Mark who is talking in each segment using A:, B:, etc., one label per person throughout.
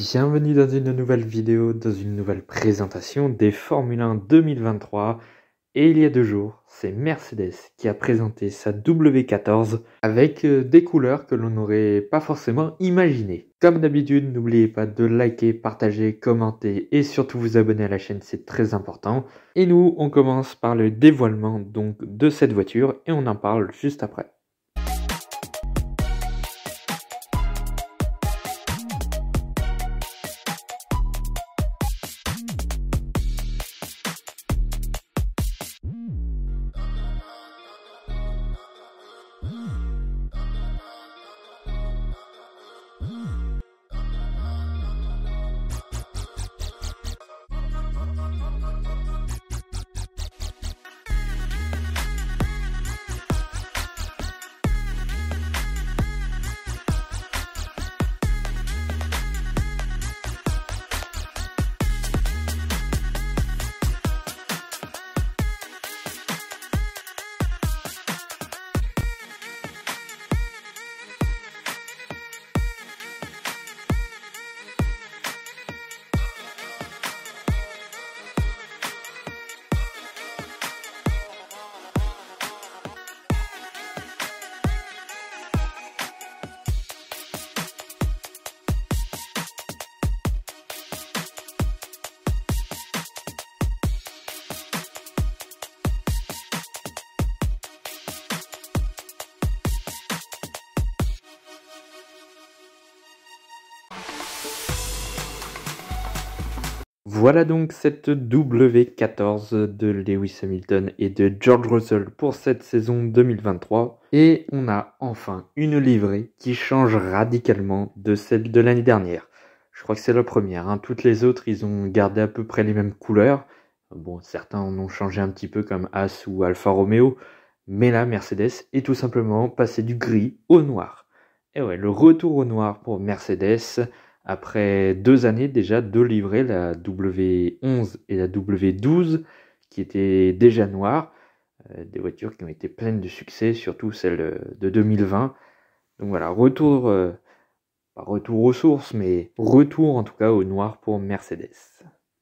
A: Bienvenue dans une nouvelle vidéo, dans une nouvelle présentation des Formule 1 2023. Et il y a deux jours, c'est Mercedes qui a présenté sa W14 avec euh, des couleurs que l'on n'aurait pas forcément imaginées. Comme d'habitude, n'oubliez pas de liker, partager, commenter et surtout vous abonner à la chaîne, c'est très important. Et nous, on commence par le dévoilement donc de cette voiture et on en parle juste après. Voilà donc cette W14 de Lewis Hamilton et de George Russell pour cette saison 2023. Et on a enfin une livrée qui change radicalement de celle de l'année dernière. Je crois que c'est la première. Hein. Toutes les autres, ils ont gardé à peu près les mêmes couleurs. Bon, certains en ont changé un petit peu comme As ou Alfa Romeo. Mais là, Mercedes est tout simplement passé du gris au noir. Et ouais, le retour au noir pour Mercedes après deux années déjà, de livrer la W11 et la W12, qui étaient déjà noires, euh, des voitures qui ont été pleines de succès, surtout celle euh, de 2020. Donc voilà, retour, euh, pas retour aux sources, mais retour en tout cas au noir pour Mercedes.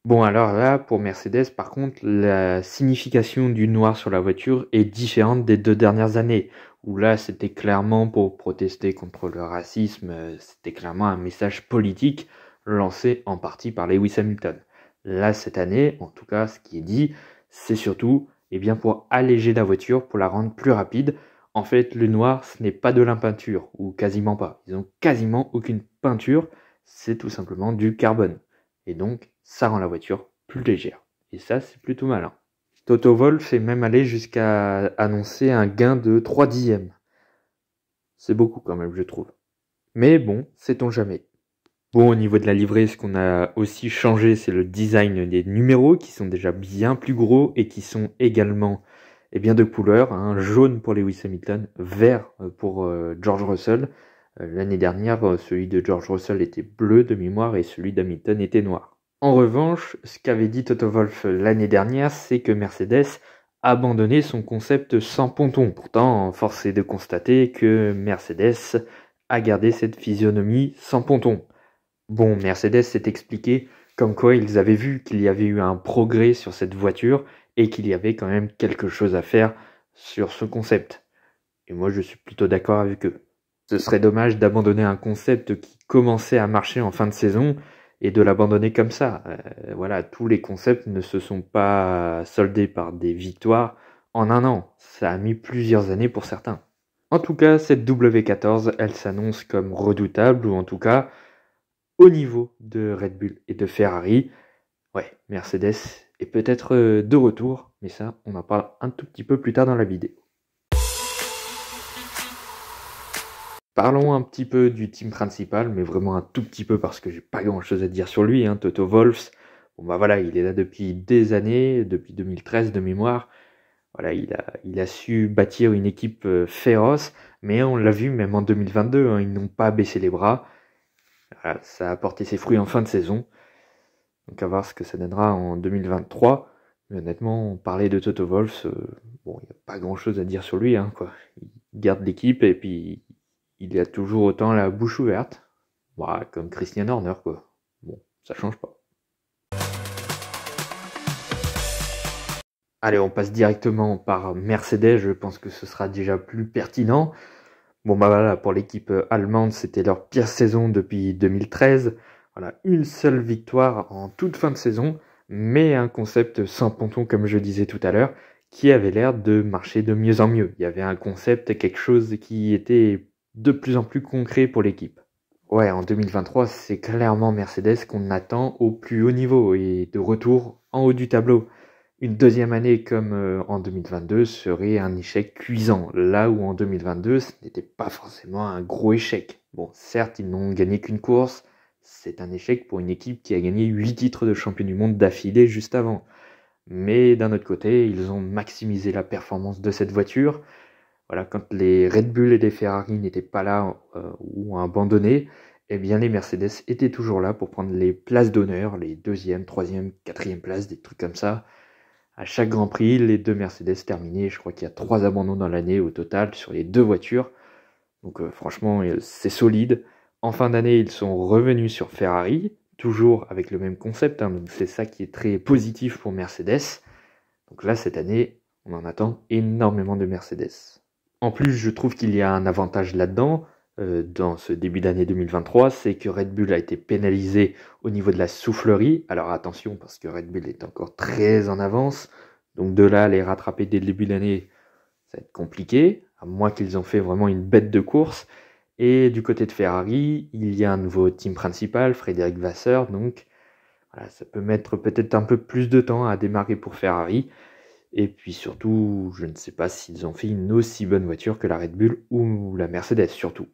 A: Bon alors là, pour Mercedes, par contre, la signification du noir sur la voiture est différente des deux dernières années où là c'était clairement pour protester contre le racisme, euh, c'était clairement un message politique lancé en partie par Lewis Hamilton. Là cette année, en tout cas ce qui est dit, c'est surtout et eh bien, pour alléger la voiture, pour la rendre plus rapide. En fait, le noir, ce n'est pas de la peinture, ou quasiment pas. Ils ont quasiment aucune peinture, c'est tout simplement du carbone. Et donc, ça rend la voiture plus légère. Et ça, c'est plutôt malin. Toto Wolf est même allé jusqu'à annoncer un gain de 3 dixièmes. C'est beaucoup quand même, je trouve. Mais bon, sait-on jamais. Bon, au niveau de la livrée, ce qu'on a aussi changé, c'est le design des numéros qui sont déjà bien plus gros et qui sont également eh bien, de couleur. Hein, jaune pour Lewis Hamilton, vert euh, pour euh, George Russell. Euh, l'année dernière, celui de George Russell était bleu de mémoire et celui d'Hamilton était noir. En revanche, ce qu'avait dit Toto Wolff l'année dernière, c'est que Mercedes abandonnait son concept sans ponton. Pourtant, force est de constater que Mercedes a gardé cette physionomie sans ponton. Bon, Mercedes s'est expliqué comme quoi ils avaient vu qu'il y avait eu un progrès sur cette voiture et qu'il y avait quand même quelque chose à faire sur ce concept. Et moi, je suis plutôt d'accord avec eux. Ce serait dommage d'abandonner un concept qui commençait à marcher en fin de saison et de l'abandonner comme ça. Euh, voilà, tous les concepts ne se sont pas soldés par des victoires en un an. Ça a mis plusieurs années pour certains. En tout cas, cette W14, elle s'annonce comme redoutable, ou en tout cas, au niveau de Red Bull et de Ferrari. Ouais, Mercedes est peut-être euh, de retour, mais ça, on en parle un tout petit peu plus tard dans la vidéo. Parlons un petit peu du team principal, mais vraiment un tout petit peu parce que j'ai pas grand chose à dire sur lui. Hein. Toto Wolfs, bon bah voilà, il est là depuis des années, depuis 2013 de mémoire. Voilà, il a, il a su bâtir une équipe euh, féroce, mais on l'a vu même en 2022, hein, ils n'ont pas baissé les bras. ça a porté ses fruits en fin de saison. Donc à voir ce que ça donnera en 2023. Mais honnêtement, parler de Toto Wolfs, euh, bon, il n'y a pas grand chose à dire sur lui, hein, quoi. Il garde l'équipe et puis il a toujours autant la bouche ouverte. voilà bah, comme Christian Horner, quoi. Bon, ça change pas. Allez, on passe directement par Mercedes, je pense que ce sera déjà plus pertinent. Bon bah voilà, pour l'équipe allemande, c'était leur pire saison depuis 2013. Voilà, une seule victoire en toute fin de saison, mais un concept sans ponton comme je disais tout à l'heure, qui avait l'air de marcher de mieux en mieux. Il y avait un concept, quelque chose qui était de plus en plus concret pour l'équipe. Ouais, en 2023, c'est clairement Mercedes qu'on attend au plus haut niveau et de retour en haut du tableau. Une deuxième année comme euh, en 2022 serait un échec cuisant, là où en 2022 ce n'était pas forcément un gros échec. Bon, certes, ils n'ont gagné qu'une course, c'est un échec pour une équipe qui a gagné 8 titres de champion du monde d'affilée juste avant. Mais d'un autre côté, ils ont maximisé la performance de cette voiture, voilà, quand les Red Bull et les Ferrari n'étaient pas là euh, ou abandonnés, eh bien les Mercedes étaient toujours là pour prendre les places d'honneur, les deuxième, troisième, quatrième places, des trucs comme ça. À chaque Grand Prix, les deux Mercedes terminaient. Je crois qu'il y a trois abandons dans l'année au total sur les deux voitures. Donc euh, franchement, euh, c'est solide. En fin d'année, ils sont revenus sur Ferrari, toujours avec le même concept. Hein, c'est ça qui est très positif pour Mercedes. Donc là, cette année, on en attend énormément de Mercedes. En plus, je trouve qu'il y a un avantage là-dedans euh, dans ce début d'année 2023, c'est que Red Bull a été pénalisé au niveau de la soufflerie. Alors attention, parce que Red Bull est encore très en avance. Donc de là, les rattraper dès le début d'année, ça va être compliqué, à moins qu'ils ont fait vraiment une bête de course. Et du côté de Ferrari, il y a un nouveau team principal, Frédéric Vasseur, donc ça peut mettre peut-être un peu plus de temps à démarrer pour Ferrari. Et puis surtout, je ne sais pas s'ils ont fait une aussi bonne voiture que la Red Bull ou la Mercedes surtout.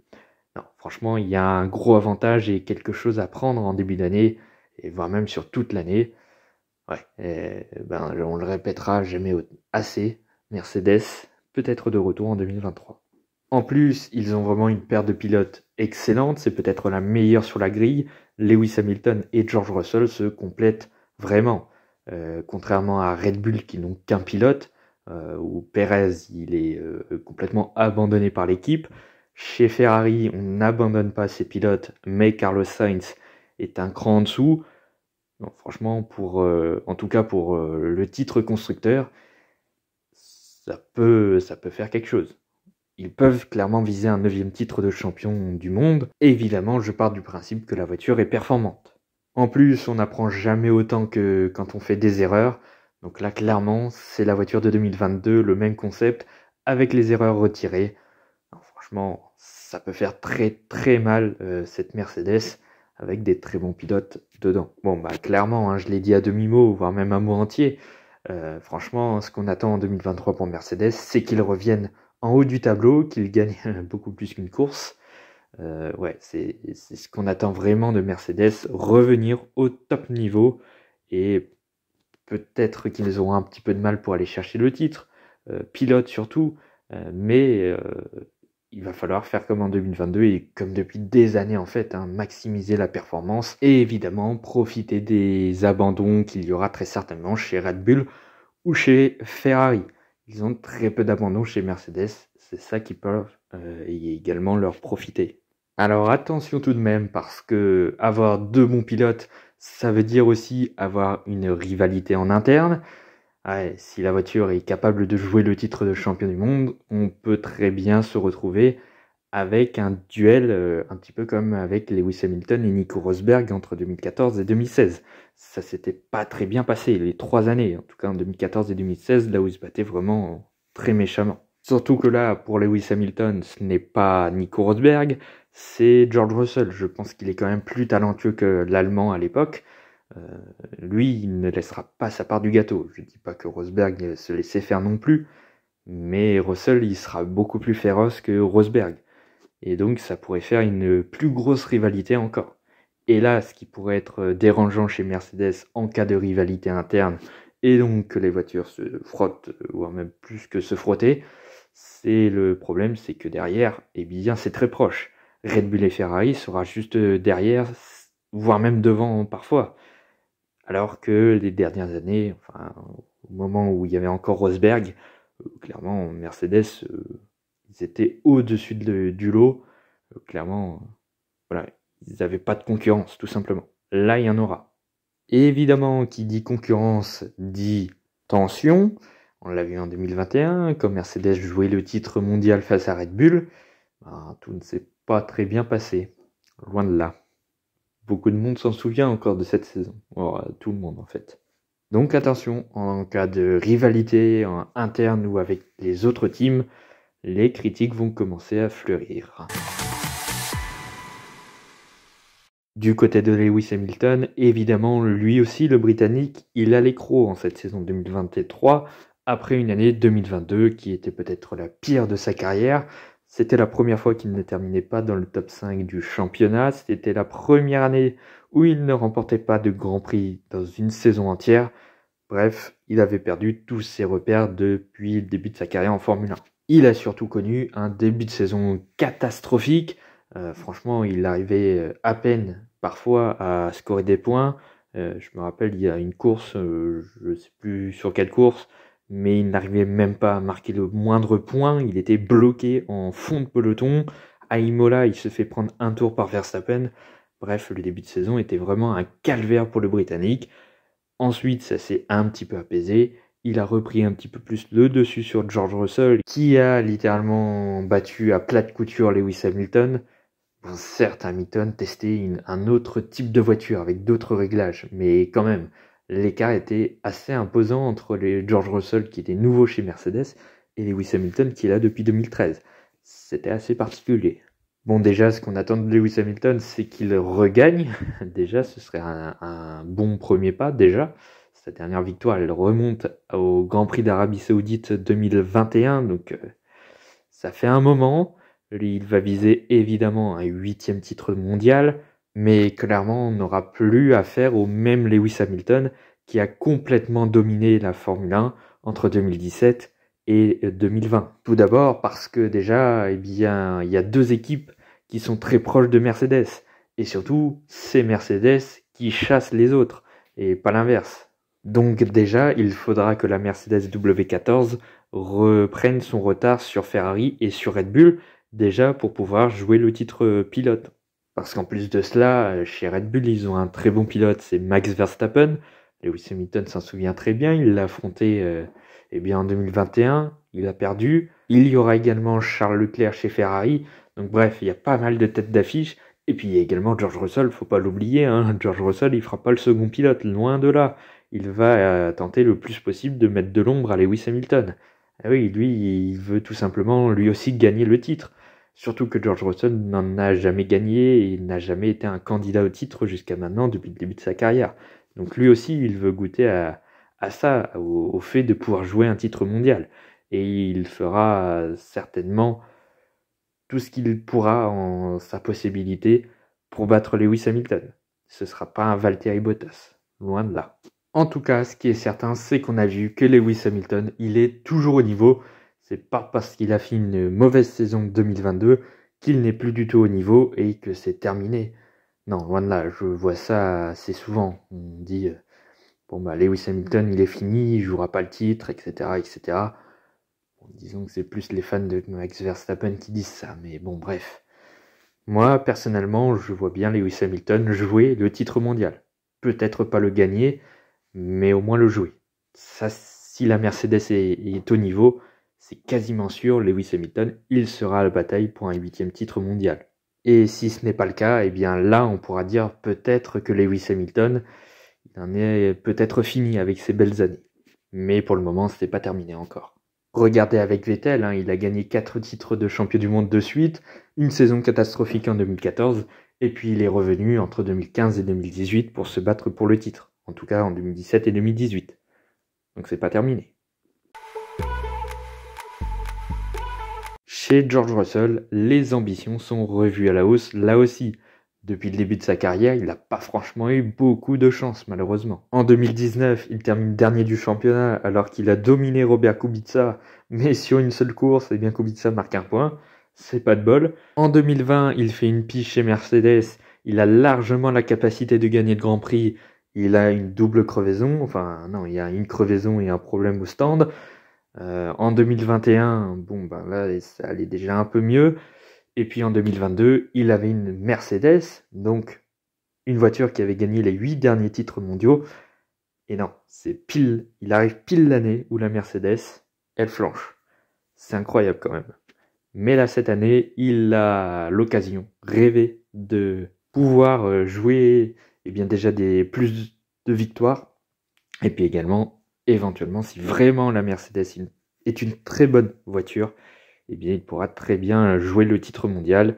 A: Non, franchement, il y a un gros avantage et quelque chose à prendre en début d'année, et voire même sur toute l'année. Ouais, ben, on le répétera jamais assez. Mercedes peut être de retour en 2023. En plus, ils ont vraiment une paire de pilotes excellente, c'est peut-être la meilleure sur la grille. Lewis Hamilton et George Russell se complètent vraiment. Euh, contrairement à Red Bull qui n'ont qu'un pilote, euh, où Perez il est euh, complètement abandonné par l'équipe. Chez Ferrari, on n'abandonne pas ses pilotes, mais Carlos Sainz est un cran en dessous. franchement, pour, euh, en tout cas pour le titre constructeur, ça peut, ça peut faire quelque chose. Ils peuvent clairement viser un neuvième titre de champion du monde. Évidemment, je pars du principe que la voiture est performante. En plus, on n'apprend jamais autant que quand on fait des erreurs. Donc là, clairement, c'est la voiture de 2022, le même concept, avec les erreurs retirées. franchement, ça peut faire très très mal euh, cette Mercedes avec des très bons pilotes dedans. Bon, bah clairement, hein, je l'ai dit à demi-mot, voire même à mot entier. Euh, franchement, ce qu'on attend en 2023 pour Mercedes, c'est qu'ils reviennent en haut du tableau, qu'ils gagnent beaucoup plus qu'une course, euh, ouais, c'est ce qu'on attend vraiment de Mercedes, revenir au top niveau et peut-être qu'ils auront un petit peu de mal pour aller chercher le titre, euh, pilote surtout, euh, mais il va falloir faire comme en 2022 et comme depuis des années en fait, hein, maximiser la performance et évidemment profiter des abandons qu'il y aura très certainement chez Red Bull ou chez Ferrari. Ils ont très peu d'abandons chez Mercedes, c'est ça qui peut également leur profiter. Alors attention tout de même parce que avoir deux bons pilotes, ça veut dire aussi avoir une rivalité en interne. Ouais, si la voiture est capable de jouer le titre de champion du monde, on peut très bien se retrouver avec un duel euh, un petit peu comme avec Lewis Hamilton et Nico Rosberg entre 2014 et 2016. Ça s'était pas très bien passé les trois années, en tout cas en 2014 et 2016, là où ils se battaient vraiment très méchamment. Surtout que là, pour Lewis Hamilton, ce n'est pas Nico Rosberg, c'est George Russell. Je pense qu'il est quand même plus talentueux que l'Allemand à l'époque. Euh, lui, il ne laissera pas sa part du gâteau. Je ne dis pas que Rosberg se laissait faire non plus, mais Russell, il sera beaucoup plus féroce que Rosberg. Et donc, ça pourrait faire une plus grosse rivalité encore. Et là, ce qui pourrait être dérangeant chez Mercedes en cas de rivalité interne, et donc que les voitures se frottent, voire même plus que se frotter, c'est le problème, c'est que derrière, eh bien, c'est très proche. Red Bull et Ferrari sera juste euh, derrière, voire même devant parfois. Alors que les dernières années, enfin, au moment où il y avait encore Rosberg, euh, clairement, Mercedes, euh, ils étaient au-dessus du lot. clairement, voilà, ils n'avaient pas de concurrence, tout simplement. Là, il y en aura. évidemment, qui dit concurrence dit tension. On l'a vu en 2021, quand Mercedes jouait le titre mondial face à Red Bull, bah, tout ne s'est pas très bien passé. Loin de là. Beaucoup de monde s'en souvient encore de cette saison. Euh, tout le monde en fait. Donc attention, en cas de rivalité interne ou avec les autres teams, les critiques vont commencer à fleurir. Du côté de Lewis Hamilton, évidemment, lui aussi, le Britannique, il a l'écrou en cette saison 2023 après une année 2022 qui était peut-être la pire de sa carrière. C'était la première fois qu'il ne terminait pas dans le top 5 du championnat. C'était la première année où il ne remportait pas de Grand Prix dans une saison entière. Bref, il avait perdu tous ses repères depuis le début de sa carrière en Formule 1. Il a surtout connu un début de saison catastrophique. Euh, franchement, il arrivait euh, à peine parfois à scorer des points. Euh, je me rappelle, il y a une course, je ne sais plus sur quelle course, mais il n'arrivait même pas à marquer le moindre point. Il était bloqué en fond de peloton. À Imola, il se fait prendre un tour par Verstappen. Bref, le début de saison était vraiment un calvaire pour le Britannique. Ensuite, ça s'est un petit peu apaisé. Il a repris un petit peu plus le dessus sur George Russell, qui a littéralement battu à plate couture Lewis Hamilton. Bon, certes, Hamilton testait un autre type de voiture avec d'autres réglages, mais quand même, l'écart était assez imposant entre les George Russell qui était nouveau chez Mercedes et Lewis Hamilton qui est là depuis 2013. C'était assez particulier. Bon déjà ce qu'on attend de Lewis Hamilton c'est qu'il regagne. Déjà ce serait un, bon premier pas déjà. Sa dernière victoire elle remonte au Grand Prix d'Arabie Saoudite 2021 donc euh, ça fait un moment. il va viser évidemment un huitième titre mondial mais clairement on n'aura plus affaire au même Lewis Hamilton qui a complètement dominé la Formule 1 entre 2017 et 2020. Tout d'abord parce que déjà, eh bien, il y a deux équipes qui sont très proches de Mercedes. Et surtout, c'est Mercedes qui chasse les autres, et pas l'inverse. Donc déjà, il faudra que la Mercedes W14 reprenne son retard sur Ferrari et sur Red Bull, déjà pour pouvoir jouer le titre pilote. Parce qu'en plus de cela, euh, chez Red Bull, ils ont un très bon pilote, c'est Max Verstappen. Lewis Hamilton s'en souvient très bien, il l'a affronté euh, eh bien, en 2021, il a perdu. Il y aura également Charles Leclerc chez Ferrari. Donc bref, il y a pas mal de têtes d'affiche. Et puis il y a également George Russell, faut pas l'oublier. Hein. George Russell, il fera pas le second pilote, loin de là. Il va euh, tenter le plus possible de mettre de l'ombre à Lewis Hamilton. Ah oui, lui, il veut tout simplement lui aussi gagner le titre. Surtout que George Russell n'en a jamais gagné il n'a jamais été un candidat au titre jusqu'à maintenant depuis le début de sa carrière. Donc lui aussi, il veut goûter à, ça, au, fait de pouvoir jouer un titre mondial. Et il fera certainement tout ce qu'il pourra en sa possibilité pour battre Lewis Hamilton. Ce ne sera pas un Valtteri Bottas, loin de là. En tout cas, ce qui est certain, c'est qu'on a vu que Lewis Hamilton, il est toujours au niveau c'est pas parce qu'il a fait une mauvaise saison 2022 qu'il n'est plus du tout au niveau et que c'est terminé. Non, loin de là, je vois ça assez souvent. On dit, euh, bon bah Lewis Hamilton, il est fini, il jouera pas le titre, etc. etc. disons que c'est plus les fans de Max Verstappen qui disent ça, mais bon, bref. Moi, personnellement, je vois bien Lewis Hamilton jouer le titre mondial. Peut-être pas le gagner, mais au moins le jouer. Ça, si la Mercedes est au niveau, c'est quasiment sûr, Lewis Hamilton, il sera à la bataille pour un huitième titre mondial. Et si ce n'est pas le cas, eh bien là, on pourra dire peut-être que Lewis Hamilton, il en est peut-être fini avec ses belles années. Mais pour le moment, ce n'est pas terminé encore. Regardez avec Vettel, hein, il a gagné 4 titres de champion du monde de suite, une saison catastrophique en 2014, et puis il est revenu entre 2015 et 2018 pour se battre pour le titre, en tout cas en 2017 et 2018. Donc c'est pas terminé. Chez George Russell, les ambitions sont revues à la hausse là aussi. Depuis le début de sa carrière, il n'a pas franchement eu beaucoup de chance, malheureusement. En 2019, il termine dernier du championnat alors qu'il a dominé Robert Kubica, mais sur une seule course, et eh bien Kubica marque un point. C'est pas de bol. En 2020, il fait une piche chez Mercedes. Il a largement la capacité de gagner le Grand Prix. Il a une double crevaison. Enfin, non, il y a une crevaison et un problème au stand. Euh, en 2021, bon, ben là, ça allait déjà un peu mieux. Et puis en 2022, il avait une Mercedes, donc une voiture qui avait gagné les 8 derniers titres mondiaux. Et non, c'est pile, il arrive pile l'année où la Mercedes, elle flanche. C'est incroyable quand même. Mais là, cette année, il a l'occasion rêver de pouvoir euh, jouer, et eh bien, déjà des plus de victoires, et puis également éventuellement, si vraiment la Mercedes est une très bonne voiture, eh bien, il pourra très bien jouer le titre mondial.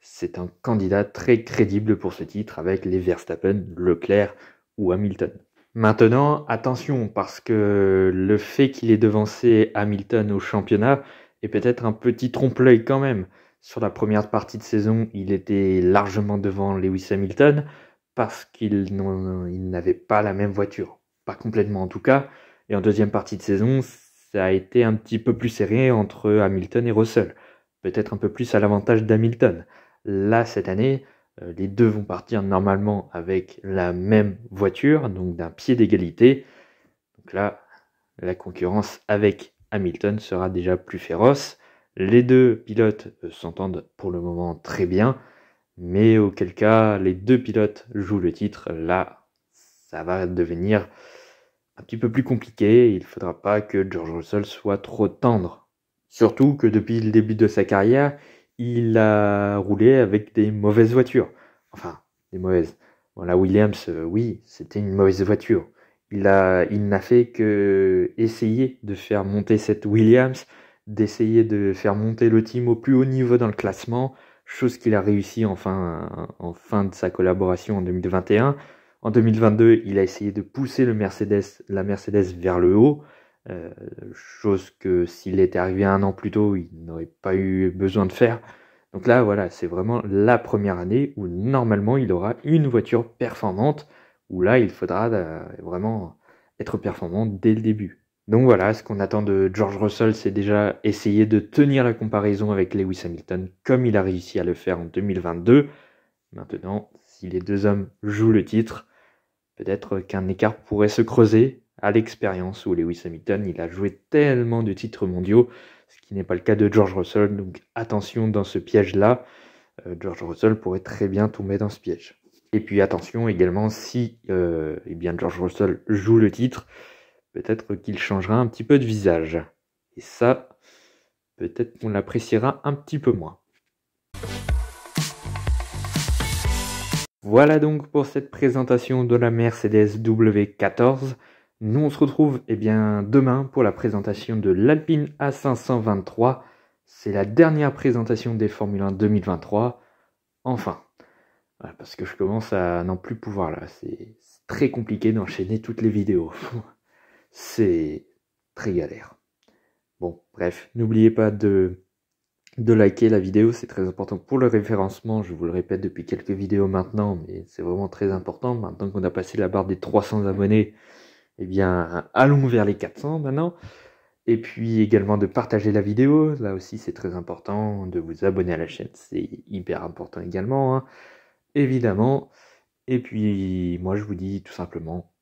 A: C'est un candidat très crédible pour ce titre avec les Verstappen, Leclerc ou Hamilton. Maintenant, attention, parce que le fait qu'il ait devancé Hamilton au championnat est peut-être un petit trompe-l'œil quand même. Sur la première partie de saison, il était largement devant Lewis Hamilton parce qu'il n'avait pas la même voiture. Pas complètement en tout cas, et en deuxième partie de saison, ça a été un petit peu plus serré entre Hamilton et Russell. Peut-être un peu plus à l'avantage d'Hamilton. Là, cette année, euh, les deux vont partir normalement avec la même voiture, donc d'un pied d'égalité. Donc là, la concurrence avec Hamilton sera déjà plus féroce. Les deux pilotes euh, s'entendent pour le moment très bien, mais auquel cas les deux pilotes jouent le titre, là, ça va devenir un petit peu plus compliqué. Il ne faudra pas que George Russell soit trop tendre. Surtout que depuis le début de sa carrière, il a roulé avec des mauvaises voitures. Enfin, des mauvaises. voilà la Williams, euh, oui, c'était une mauvaise voiture. Il n'a il n'a fait que essayer de faire monter cette Williams, d'essayer de faire monter le team au plus haut niveau dans le classement, chose qu'il a réussi enfin, en fin de sa collaboration en 2021. En 2022, il a essayé de pousser le Mercedes, la Mercedes vers le haut, euh, chose que s'il était arrivé un an plus tôt, il n'aurait pas eu besoin de faire. Donc là, voilà, c'est vraiment la première année où normalement il aura une voiture performante, où là, il faudra euh, vraiment être performant dès le début. Donc voilà, ce qu'on attend de George Russell, c'est déjà essayer de tenir la comparaison avec Lewis Hamilton, comme il a réussi à le faire en 2022. Maintenant, si les deux hommes jouent le titre, Peut-être qu'un écart pourrait se creuser à l'expérience où Lewis Hamilton il a joué tellement de titres mondiaux, ce qui n'est pas le cas de George Russell. Donc attention dans ce piège-là. Euh, George Russell pourrait très bien tomber dans ce piège. Et puis attention également si euh, eh bien George Russell joue le titre, peut-être qu'il changera un petit peu de visage. Et ça, peut-être qu'on l'appréciera un petit peu moins. Voilà donc pour cette présentation de la Mercedes W14. Nous on se retrouve eh bien, demain pour la présentation de l'Alpine A523. C'est la dernière présentation des Formule 1 2023. Enfin. parce que je commence à n'en plus pouvoir là. C'est très compliqué d'enchaîner toutes les vidéos. C'est très galère. Bon, bref, n'oubliez pas de de liker la vidéo, c'est très important pour le référencement, je vous le répète depuis quelques vidéos maintenant, mais c'est vraiment très important, maintenant qu'on a passé la barre des 300 abonnés, eh bien allons vers les 400 maintenant, et puis également de partager la vidéo, là aussi c'est très important, de vous abonner à la chaîne, c'est hyper important également, hein, évidemment, et puis moi je vous dis tout simplement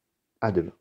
A: à demain.